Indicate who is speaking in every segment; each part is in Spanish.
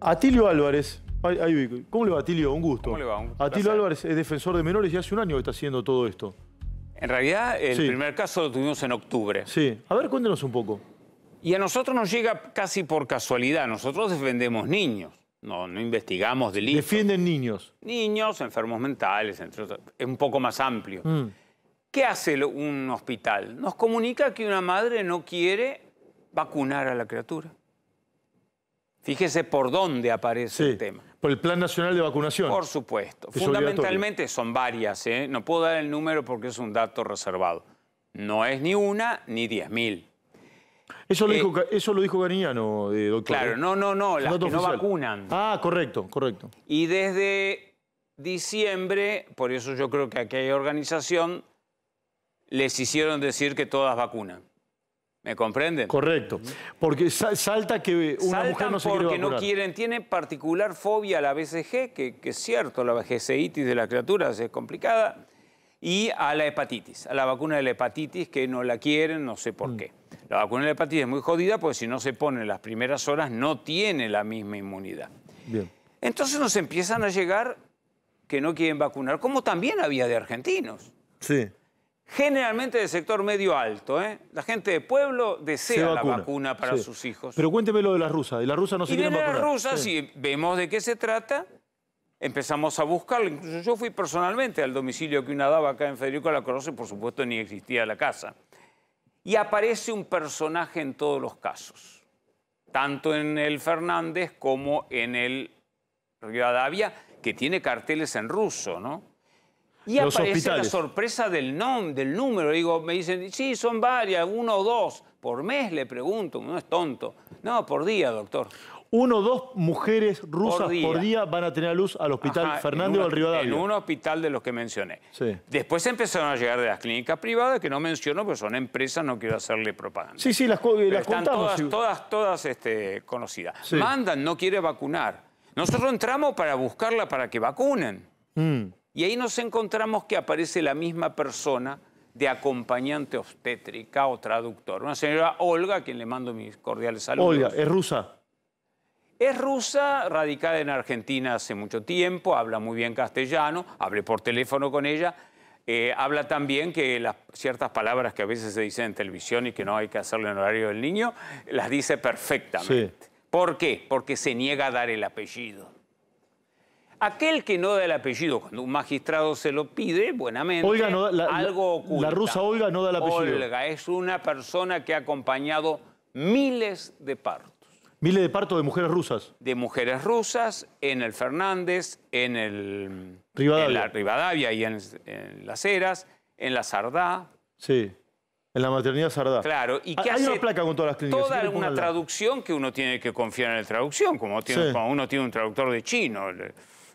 Speaker 1: Atilio Álvarez. ¿Cómo le va, Atilio? Un gusto. Atilio Álvarez es defensor de menores y hace un año que está haciendo todo esto. En realidad,
Speaker 2: el primer caso lo tuvimos en octubre. Sí. A ver, cuéntenos un poco. Y a nosotros nos llega casi por casualidad. Nosotros defendemos niños. No, no investigamos delitos.
Speaker 1: Defienden niños.
Speaker 2: Niños, enfermos mentales, entre otros. Es un poco más amplio. Mm. ¿Qué hace
Speaker 1: un hospital?
Speaker 2: Nos comunica que una madre no quiere vacunar a la criatura. Fíjese por dónde aparece el tema.
Speaker 1: Por el Plan Nacional de Vacunación. Por
Speaker 2: supuesto. Fundamentalmente son varias. ¿eh? No puedo dar el número porque es un dato reservado. No es ni una ni diez mil.
Speaker 1: Eso, lo, eh, dijo, eso lo dijo eh, doctor. Claro, no, no, no, las que no vacunan. Ah, correcto, correcto.
Speaker 2: Y desde diciembre, por eso yo creo que aquí hay organización, les hicieron decir que todas vacunan. ¿Me comprenden? Correcto.
Speaker 1: Porque salta que una mujer no se porque no
Speaker 2: quieren, tiene particular fobia a la BCG, que, es cierto, la BCGitis de las criaturas es complicada, y a la hepatitis, a la vacuna de la hepatitis que no la quieren, no sé por mm. qué. La vacuna de la hepatitis es muy jodida porque si no se pone en las primeras horas no tiene la misma inmunidad. Bien. Entonces nos empiezan a llegar que no quieren vacunar, como también había de argentinos. Sí generalmente del sector medio alto. ¿eh? La gente de pueblo desea la vacuna para sus hijos. Pero
Speaker 1: cuénteme lo de la rusa. De la rusa no se y quieren de las rusas,
Speaker 2: si vemos de qué se trata, empezamos a buscarlo. Incluso yo fui personalmente al domicilio que una daba acá en Federico La Conoce, por supuesto ni existía la casa. Y aparece un personaje en todos los casos, tanto en el Fernández como en el Rivadavia, que tiene carteles en ruso, ¿no? Y aparece la sorpresa del, nom, del número. Digo, me dicen, sí, son varias, uno o dos. Por mes le pregunto, no es tonto. No, por día, doctor.
Speaker 1: Uno o dos mujeres rusas por día. van a tener a luz al hospital Fernando Fernández al Rivadavia. En un
Speaker 2: hospital de los que mencioné. Después empezaron a llegar de las clínicas privadas, que no menciono, pero son empresas, no quiero hacerle propaganda. Sí,
Speaker 1: sí, las, están contamos, Todas,
Speaker 2: todas, todas este, conocidas. Mandan, no quiere vacunar. Nosotros entramos para buscarla para que vacunen. Mm. Y ahí nos encontramos que aparece la misma persona de acompañante obstétrica o traductor. Una señora Olga, a quien le mando mis cordiales saludos. Olga, ¿es rusa? Es rusa, radicada en Argentina hace mucho tiempo, habla muy bien castellano, hablé por teléfono con ella. Eh, habla también que las ciertas palabras que a veces se dicen en televisión y que no hay que hacerle en horario del niño, las dice perfectamente. ¿Por qué? Porque se niega a dar el apellido. Aquel que no da el apellido cuando un magistrado se lo pide, buenamente, la, algo
Speaker 1: oculta. La rusa Olga no da el apellido.
Speaker 2: Olga es una persona que ha acompañado miles de partos.
Speaker 1: ¿Miles de partos de mujeres rusas?
Speaker 2: De mujeres rusas, en el Fernández, en
Speaker 1: el... En la
Speaker 2: Rivadavia y en, Las Heras, en la Sardá.
Speaker 1: Sí. En la maternidad Sardá. Claro, y que Hay una placa con todas las clínicas. Toda una
Speaker 2: traducción que uno tiene que confiar en la traducción, como uno tiene un traductor de chino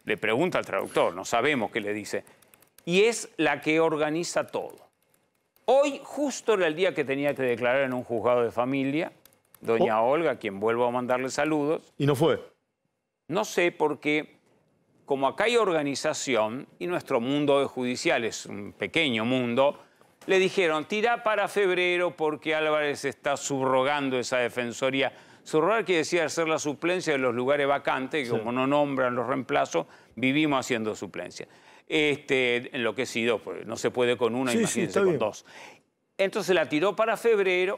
Speaker 2: le pregunta al traductor, no sabemos qué le dice, y es la que organiza todo. Hoy, justo era el día que tenía que declarar en un juzgado de familia, doña oh. Olga, a quien vuelvo a mandarle saludos. ¿Y no fue? No sé, porque como acá hay organización y nuestro mundo judicial es un pequeño mundo, le dijeron, tirá para febrero porque Álvarez está subrogando esa defensoría Surrar que decía hacer la suplencia de los lugares vacantes, que como no nombran los reemplazos, vivimos haciendo suplencia. Este, enloquecido, pues no se puede con una, imagínense con dos. Entonces la tiró para febrero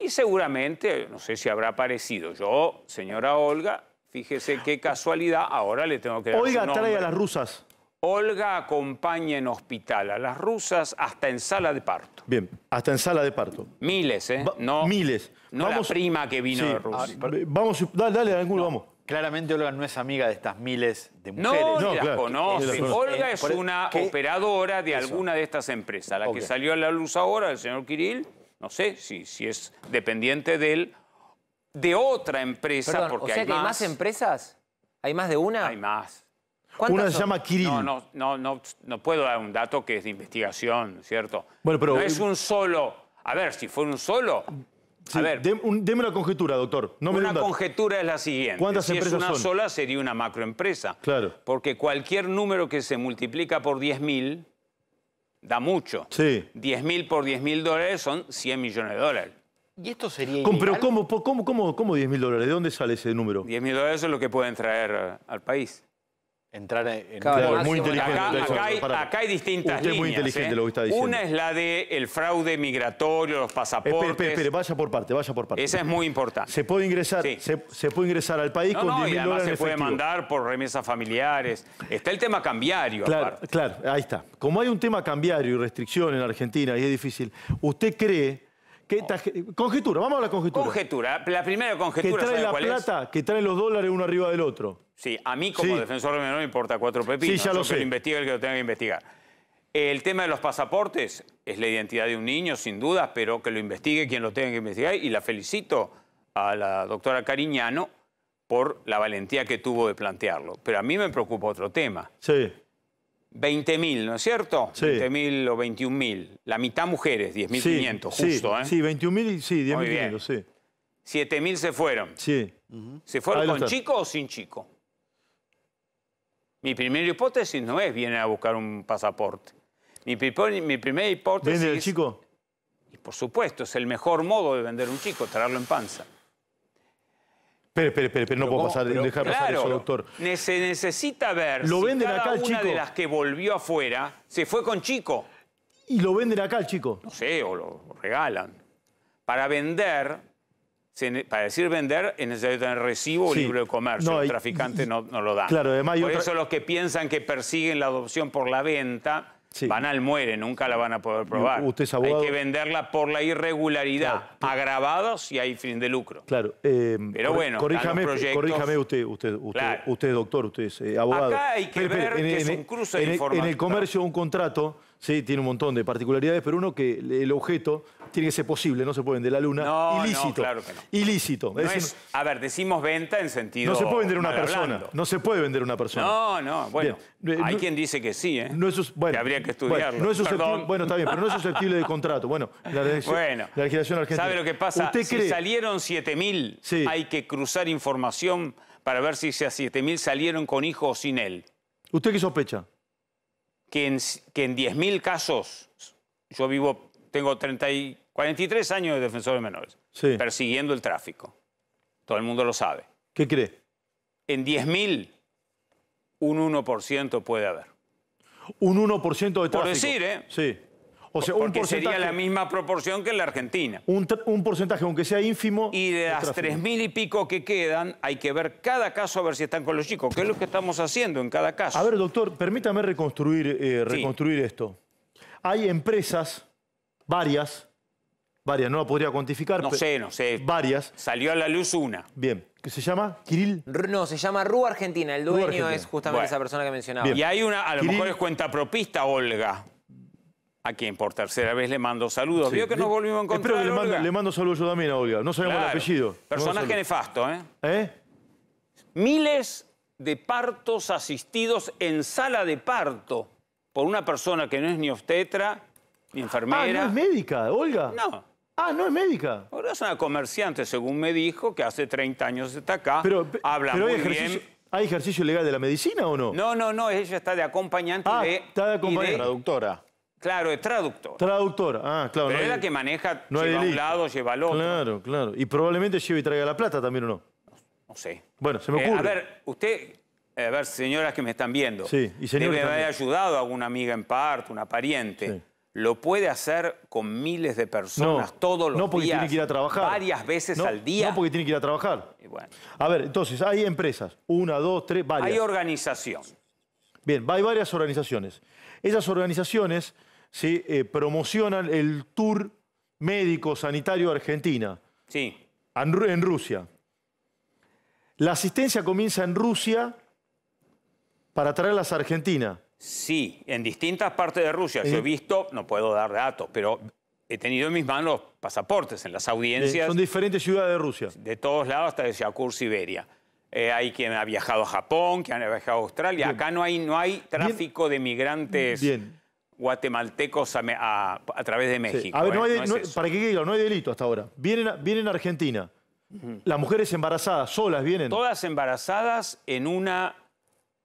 Speaker 2: y seguramente, no sé si habrá aparecido. Yo, señora Olga, fíjese qué casualidad, ahora le tengo que dar Olga trae a las rusas. Olga acompaña en hospital a las rusas hasta en
Speaker 1: sala de parto. Bien, hasta en sala de parto. Miles, ¿eh? no, miles. No vamos, prima que vino de Rusia. Ah, vamos, dale, dale, vamos. Claramente Olga no es amiga de estas miles de mujeres. No, las conoce. Olga eh, es e- una
Speaker 2: operadora de alguna de estas empresas. La que salió a la luz ahora, el señor Kiril, no sé si, si es dependiente de él, de otra empresa, porque o sea ¿Hay más empresas? ¿Hay más de una? Hay más.
Speaker 1: Una se llama Kirill. No,
Speaker 2: no, no, puedo dar un dato que es de investigación, ¿cierto? pero... No es
Speaker 1: un solo...
Speaker 2: A ver, si fuera un solo... a ver,
Speaker 1: deme una conjetura, doctor. No me una conjetura
Speaker 2: es la siguiente. ¿Cuántas si es una sola, sería una macroempresa. Claro. Porque cualquier número que se multiplica por 10.000 da mucho. Sí. 10.000 por 10.000 dólares son 100 millones de dólares.
Speaker 1: ¿Y esto sería ¿Cómo, ¿Pero cómo, cómo, cómo 10.000 dólares? ¿De dónde sale ese número? 10.000 dólares es lo que pueden traer al país
Speaker 2: entrar en claro, Acá, hay, acá, hay, distintas Usted líneas. muy inteligente ¿eh? lo que está diciendo. Una es la del el fraude migratorio, los pasaportes. Espere, espere,
Speaker 1: vaya por parte, vaya por parte. Esa es muy importante. Se puede ingresar, se, puede ingresar al país con no, y además se puede mandar
Speaker 2: por remesas familiares. Está el tema cambiario. Claro, aparte.
Speaker 1: claro, ahí está. Como hay un tema cambiario y restricción en Argentina y es difícil, ¿usted cree conjetura, vamos a la conjetura.
Speaker 2: Conjetura, la primera conjetura. Que trae la plata,
Speaker 1: que trae los dólares uno arriba del otro.
Speaker 2: Sí, a mí como defensor de menor me importa cuatro pepinos. Sí, ya lo sé. Que lo investiga el que lo tenga que investigar. El tema de los pasaportes es la identidad de un niño, sin duda, pero que lo investigue quien lo tenga que investigar. Y la felicito a la doctora Cariñano por la valentía que tuvo de plantearlo. Pero a mí me preocupa otro tema. Sí. 20.000, ¿no es cierto? 20.000 o 21.000. La mitad mujeres, 10.500, justo, sí, ¿eh? Sí,
Speaker 1: 21.000, sí, 10.500,
Speaker 2: sí. 7.000 se fueron. Sí. ¿Se fueron con chico o sin chico? Mi primera hipótesis no es viene a buscar un pasaporte. Mi, primera hipótesis...
Speaker 1: ¿Vende el chico?
Speaker 2: Y por supuesto, es el mejor modo de vender un chico, traerlo en panza.
Speaker 1: Pero, no puedo pasar, dejar pasar eso, doctor.
Speaker 2: Se necesita
Speaker 1: ver lo si venden una de las
Speaker 2: que volvió afuera se fue con chico.
Speaker 1: ¿Y lo venden acá chico?
Speaker 2: No sé, o lo regalan. Para vender, para decir vender es necesario tener recibo o libro de comercio. el traficante no, lo da. Claro, además por eso los que piensan que persiguen la adopción por la venta Van Banal muere, nunca la van a poder probar. Usted es abogado. Hay que venderla por la irregularidad, agravados y hay fin de lucro. Claro.
Speaker 1: Eh, pero bueno, corríjame, proyectos... corríjame usted, usted, usted, usted doctor, usted es eh, abogado. Acá hay que ver que es un cruce de información. En el comercio un contrato Sí, tiene un montón de particularidades, pero uno que el objeto tiene que ser posible, no se puede vender la luna. No, ilícito. claro Ilícito.
Speaker 2: a ver, decimos venta en sentido. No se puede vender una persona.
Speaker 1: No se puede vender una persona. No, no. Bueno,
Speaker 2: hay quien dice que sí, ¿eh? que habría que estudiarlo. Bueno, está bien, pero no es
Speaker 1: susceptible de contrato. Bueno, la legislación, bueno, la legislación argentina. ¿Sabe lo que pasa? Si
Speaker 2: salieron 7.000, hay que cruzar información para ver si esas 7.000 salieron con hijo o sin él.
Speaker 1: ¿Usted qué sospecha?
Speaker 2: que en, 10.000 casos, yo vivo, tengo 30 y 43 años de defensor de menores, persiguiendo el tráfico. Todo el mundo lo sabe. ¿Qué cree? En 10.000, un 1% puede haber.
Speaker 1: Un 1% de tráfico. Por decir, ¿eh? Sí. O sea,
Speaker 2: Porque sería la misma proporción que en la Argentina.
Speaker 1: Un, porcentaje, aunque sea ínfimo. Y de las tres
Speaker 2: mil y pico que quedan, hay que ver cada caso a ver si están con los chicos. ¿Qué es lo que estamos haciendo en
Speaker 1: cada caso? A ver, doctor, permítame reconstruir, eh, reconstruir esto. Hay empresas, varias, varias, no la podría cuantificar. No sé, no sé. Varias. Salió a la luz una. Bien. ¿Qué se llama? Kirill? No, se llama Rua Argentina. El dueño es justamente esa persona
Speaker 2: que mencionaba. Y hay una, a lo mejor es cuenta propista, Olga a quien por tercera vez le mando saludos. que nos volvimos a encontrar. Espero le,
Speaker 1: mando, saludos yo también a Olga. No sabemos el apellido. Personaje
Speaker 2: nefasto, ¿eh? ¿eh? Miles de partos asistidos en sala de parto por una persona que no es ni obstetra, ni
Speaker 1: enfermera. Ah, ¿no es médica, Olga? No. Ah, no es médica.
Speaker 2: Ahora es una comerciante, según me dijo,
Speaker 1: que hace 30 años está acá. Pero, habla muy hay ejercicio, bien. ¿Hay ejercicio legal de la medicina o no?
Speaker 2: No, no, no. Ella está de acompañante ah, de, está de acompañante. traductora. Claro, es
Speaker 1: traductor. Traductora, ah, claro. no es la que
Speaker 2: maneja, no lleva a un lado, lleva al otro.
Speaker 1: Claro, claro. Y probablemente lleve y traiga la plata también o no. No sé. Bueno, se me eh, ocurre. a
Speaker 2: ver, usted, eh, a ver, señoras que me están viendo. Sí, y Debe haber ayudado a alguna amiga en parte, una pariente. Lo puede hacer con miles de personas todos los días. No porque tiene que ir a trabajar. Varias veces al día. No porque
Speaker 1: tiene que ir a trabajar. Y A ver, entonces, hay empresas. Una, dos, tres, varias. Hay organización. Bien, hay varias organizaciones. Esas organizaciones ¿sí? Eh, promocionan el Tour Médico Sanitario Argentina. Sí. En, Rusia. La asistencia comienza en Rusia para traerlas a Argentina.
Speaker 2: Sí, en distintas partes de Rusia. Yo he eh. visto, no puedo dar datos, pero he tenido en mis manos pasaportes en las audiencias. Eh, son
Speaker 1: diferentes ciudades de Rusia.
Speaker 2: De todos lados, hasta de Shakur, Siberia. hay quien ha viajado a Japón, quien ha viajado a Australia. Acá no hay, no hay tráfico de migrantes. Bien guatemaltecos a,
Speaker 1: través de México. A ver, no hay, ¿eh? para que no hay delito hasta ahora. Vienen, vienen a Argentina. Las mujeres embarazadas, solas vienen. Todas embarazadas en una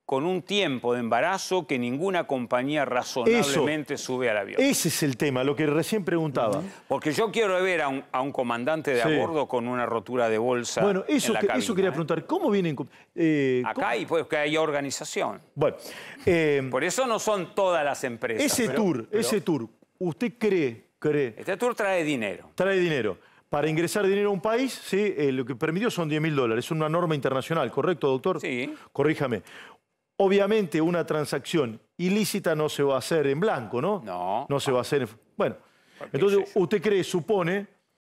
Speaker 1: con un
Speaker 2: tiempo de embarazo que ninguna compañía razonablemente sube al avión.
Speaker 1: Ese es el tema, lo que recién preguntaba. Porque
Speaker 2: yo quiero ver a un, comandante de a bordo con una rotura de bolsa. Bueno, eso, eso quería ¿eh?
Speaker 1: preguntar. ¿Cómo vienen? Eh, Acá y
Speaker 2: pues que hay organización. Bueno. Eh, Por eso no son todas las empresas. Ese tour, ese
Speaker 1: tour, ¿usted cree, cree? Este tour trae dinero. Trae dinero. Para ingresar dinero a un país, ¿sí? lo que permitió son 10 mil dólares. Es una norma internacional, ¿correcto, doctor? Sí. Corríjame. Obviamente una transacción ilícita no se va a hacer en blanco, ¿no? No. No se va a hacer en... Bueno, entonces usted cree, supone